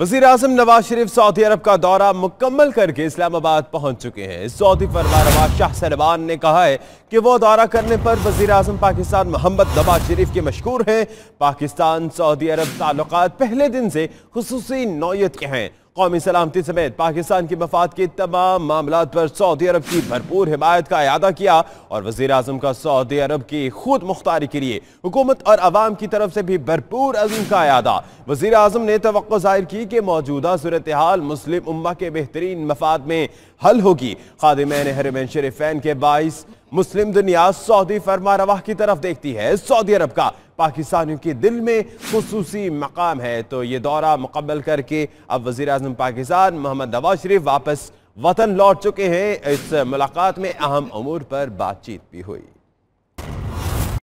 वजीर आजम नवाज शरीफ सऊदी अरब का दौरा मुकम्मल करके इस्लामाबाद पहुंच चुके हैं सऊदी फरमानवाज शाह सलमान ने कहा है कि वो दौरा करने पर वजीर आजम पाकिस्तान मोहम्मद नवाज शरीफ के मशहूर हैं पाकिस्तान सऊदी अरब ताल्लुक पहले दिन से खसूस नौीयत के हैं कौमी सलामती समेत पाकिस्तान के मफाद के तमाम मामला पर सऊदी अरब की भरपूर हिमायत का अदा किया और वजी अजम का सऊदी अरब की खुद मुख्तारी के लिए हुकूमत और आवाम की तरफ से भी भरपूर अजम का अदा वजी अजम ने तो जाहिर की कि मौजूदा सूरत हाल मुस्लिम उम्मा के बेहतरीन मफाद में हल होगी खादिम हरमैन शरीफ फैन के बाईस मुस्लिम दुनिया सऊदी फरमा रवा की तरफ देखती है सऊदी अरब का पाकिस्तानियों के दिल में खसूस मकाम है तो ये दौरा मुकम्मल करके अब वजी अजम पाकिस्तान मोहम्मद नवाज शरीफ वापस वतन लौट चुके हैं इस मुलाकात में अहम अमूर पर बातचीत भी हुई